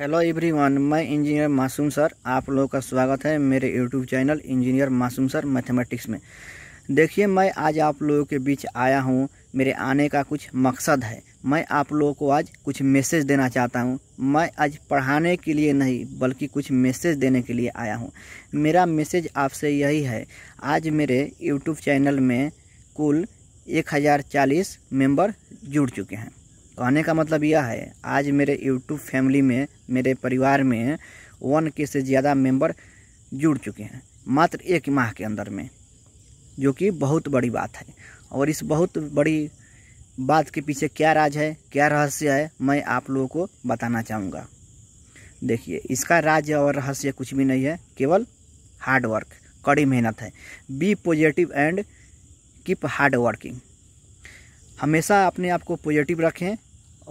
hello everyone मैं engineer Masoom sir आप लोगों का स्वागत है मेरे YouTube channel engineer Masoom sir mathematics में देखिए मैं आज आप लोगों के बीच आया हूँ मेरे आने का कुछ मकसद है मैं आप लोगों को आज कुछ मैसेज देना चाहता हूँ मैं आज पढ़ाने के लिए नहीं बल्कि कुछ मैसेज देने के लिए आया हूँ मेरा मैसेज आपसे यही है आज मेरे यूट्यूब चैनल में कुल एक हज़ार चालीस मेम्बर जुड़ चुके हैं कहने का मतलब यह है आज मेरे यूट्यूब फैमिली में मेरे परिवार में वन के से ज़्यादा मेंबर जुड़ चुके हैं मात्र एक माह के अंदर में जो कि बहुत बड़ी बात है और इस बहुत बड़ी बात के पीछे क्या राज है क्या रहस्य है मैं आप लोगों को बताना चाहूँगा देखिए इसका राज और रहस्य कुछ भी नहीं है केवल हार्डवर्क कड़ी मेहनत है be positive and keep hard working हमेशा अपने आप को पॉजिटिव रखें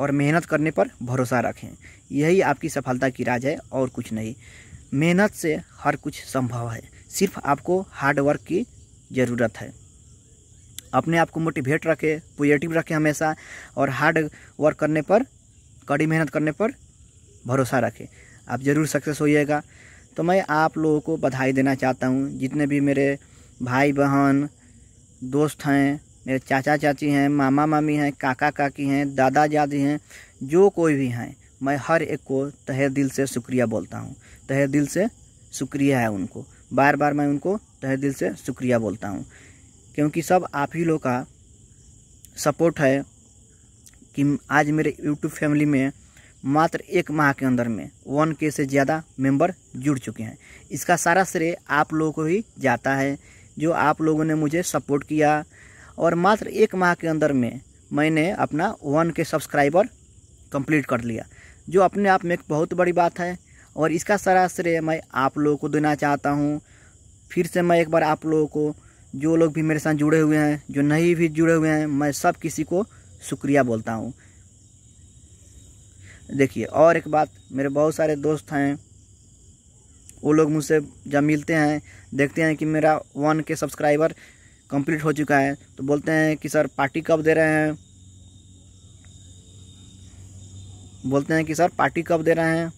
और मेहनत करने पर भरोसा रखें यही आपकी सफलता की राज है और कुछ नहीं मेहनत से हर कुछ संभव है सिर्फ आपको हार्ड वर्क की ज़रूरत है अपने आप को मोटिवेट रखें पॉजिटिव रखें हमेशा और हार्ड वर्क करने पर कड़ी मेहनत करने पर भरोसा रखें आप ज़रूर सक्सेस होइएगा तो मैं आप लोगों को बधाई देना चाहता हूँ जितने भी मेरे भाई बहन दोस्त हैं मेरे चाचा चाची हैं मामा मामी हैं काका काकी हैं दादा दादी हैं जो कोई भी हैं मैं हर एक को तहे दिल से शुक्रिया बोलता हूँ तहे दिल से शुक्रिया है उनको बार बार मैं उनको तहे दिल से शुक्रिया बोलता हूँ क्योंकि सब आप ही लोग का सपोर्ट है कि आज मेरे यूट्यूब फैमिली में मात्र एक माह के अंदर में वन के से ज़्यादा मेंबर जुड़ चुके हैं इसका सारा श्रेय आप लोगों को ही जाता है जो आप लोगों ने मुझे सपोर्ट किया और मात्र एक माह के अंदर में मैंने अपना वन के सब्सक्राइबर कंप्लीट कर लिया जो अपने आप में एक बहुत बड़ी बात है और इसका सारा श्रेय मैं आप लोगों को देना चाहता हूँ फिर से मैं एक बार आप लोगों को जो लोग भी मेरे साथ जुड़े हुए हैं जो नहीं भी जुड़े हुए हैं मैं सब किसी को शुक्रिया बोलता हूँ देखिए और एक बात मेरे बहुत सारे दोस्त हैं वो लोग मुझसे जब मिलते हैं देखते हैं कि मेरा वन के सब्सक्राइबर कंप्लीट हो चुका है तो बोलते हैं कि सर पार्टी कब दे रहे हैं बोलते हैं कि सर पार्टी कब दे रहे हैं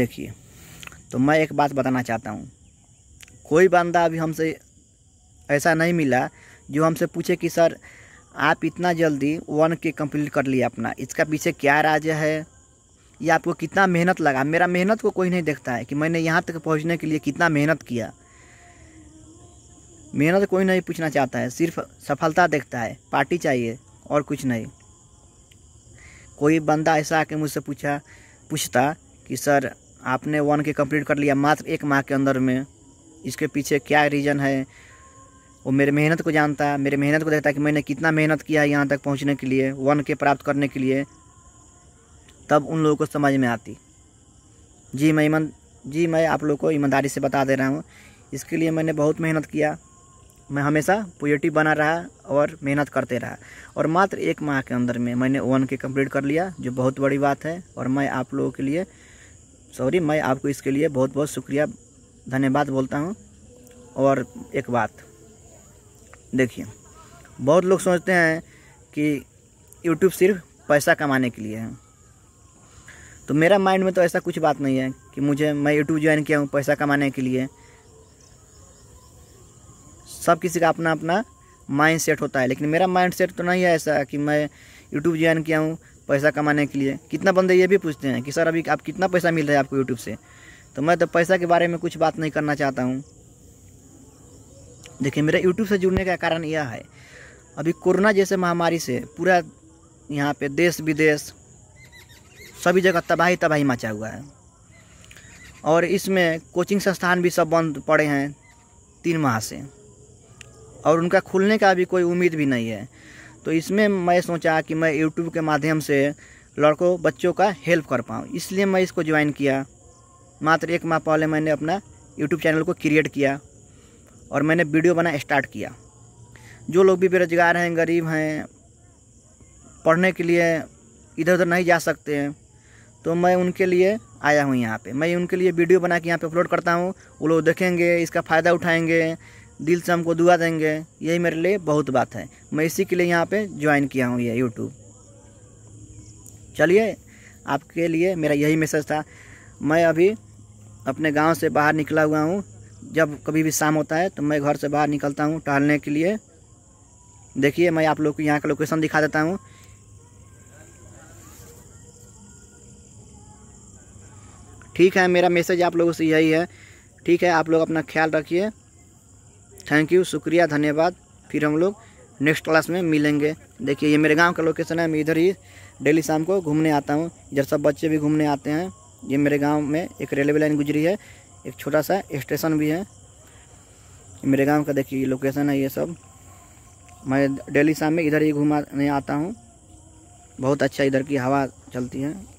देखिए तो मैं एक बात बताना चाहता हूँ कोई बंदा अभी हमसे ऐसा नहीं मिला जो हमसे पूछे कि सर आप इतना जल्दी वन के कंप्लीट कर लिया अपना इसका पीछे क्या राज्य है या आपको कितना मेहनत लगा मेरा मेहनत को कोई नहीं देखता है कि मैंने यहाँ तक पहुँचने के लिए कितना मेहनत किया मेहनत कोई नहीं पूछना चाहता है सिर्फ सफलता देखता है पार्टी चाहिए और कुछ नहीं कोई बंदा ऐसा आके मुझसे पूछा पूछता कि सर आपने वन के कंप्लीट कर लिया मात्र एक माह के अंदर में इसके पीछे क्या रीज़न है वो मेरे मेहनत को जानता है मेरे मेहनत को देखता है कि मैंने कितना मेहनत किया है यहाँ तक पहुँचने के लिए वन के प्राप्त करने के लिए तब उन लोगों को समझ में आती जी मैं ईमान जी मैं आप लोग को ईमानदारी से बता दे रहा हूँ इसके लिए मैंने बहुत मेहनत किया मैं हमेशा पॉजिटिव बना रहा और मेहनत करते रहा और मात्र एक माह के अंदर में मैंने वन के कंप्लीट कर लिया जो बहुत बड़ी बात है और मैं आप लोगों के लिए सॉरी मैं आपको इसके लिए बहुत बहुत शुक्रिया धन्यवाद बोलता हूँ और एक बात देखिए बहुत लोग सोचते हैं कि यूट्यूब सिर्फ पैसा कमाने के लिए है तो मेरा माइंड में तो ऐसा कुछ बात नहीं है कि मुझे मैं यूट्यूब ज्वाइन किया हूँ पैसा कमाने के लिए सब किसी का अपना अपना माइंड सेट होता है लेकिन मेरा माइंड सेट तो नहीं है ऐसा कि मैं यूट्यूब ज्वाइन किया हूँ पैसा कमाने के लिए कितना बंदे ये भी पूछते हैं कि सर अभी आप कितना पैसा मिल रहा है आपको यूट्यूब से तो मैं तो पैसा के बारे में कुछ बात नहीं करना चाहता हूँ देखिए मेरा यूट्यूब से जुड़ने का कारण यह है अभी कोरोना जैसे महामारी से पूरा यहाँ पे देश विदेश सभी जगह तबाही तबाही मचा हुआ है और इसमें कोचिंग संस्थान भी सब बंद पड़े हैं तीन माह से और उनका खुलने का भी कोई उम्मीद भी नहीं है तो इसमें मैं सोचा कि मैं यूट्यूब के माध्यम से लड़कों बच्चों का हेल्प कर पाऊँ इसलिए मैं इसको ज्वाइन किया मात्र एक माह पहले मैंने अपना यूट्यूब चैनल को क्रिएट किया और मैंने वीडियो बना स्टार्ट किया जो लोग भी बेरोज़गार हैं गरीब हैं पढ़ने के लिए इधर उधर नहीं जा सकते हैं तो मैं उनके लिए आया हूँ यहाँ पे मैं उनके लिए वीडियो बना के यहाँ पे अपलोड करता हूँ वो लोग देखेंगे इसका फ़ायदा उठाएंगे दिल से हमको दुआ देंगे यही मेरे लिए बहुत बात है मैं इसी के लिए यहाँ पे ज्वाइन किया हूँ ये यूट्यूब चलिए आपके लिए मेरा यही मैसेज था मैं अभी अपने गांव से बाहर निकला हुआ हूँ जब कभी भी शाम होता है तो मैं घर से बाहर निकलता हूँ टहलने के लिए देखिए मैं आप लोग को यहाँ का लोकेशन दिखा देता हूँ ठीक है मेरा मैसेज आप लोगों से यही है ठीक है आप लोग अपना ख्याल रखिए थैंक यू शुक्रिया धन्यवाद फिर हम लोग नेक्स्ट क्लास में मिलेंगे देखिए ये मेरे गांव का लोकेशन है मैं इधर ही डेली शाम को घूमने आता हूँ इधर सब बच्चे भी घूमने आते हैं ये मेरे गांव में एक रेलवे लाइन गुजरी है एक छोटा सा स्टेशन भी है मेरे गांव का देखिए लोकेशन है ये सब मैं डेली शाम में इधर ही घुमाने आता हूँ बहुत अच्छा इधर की हवा चलती है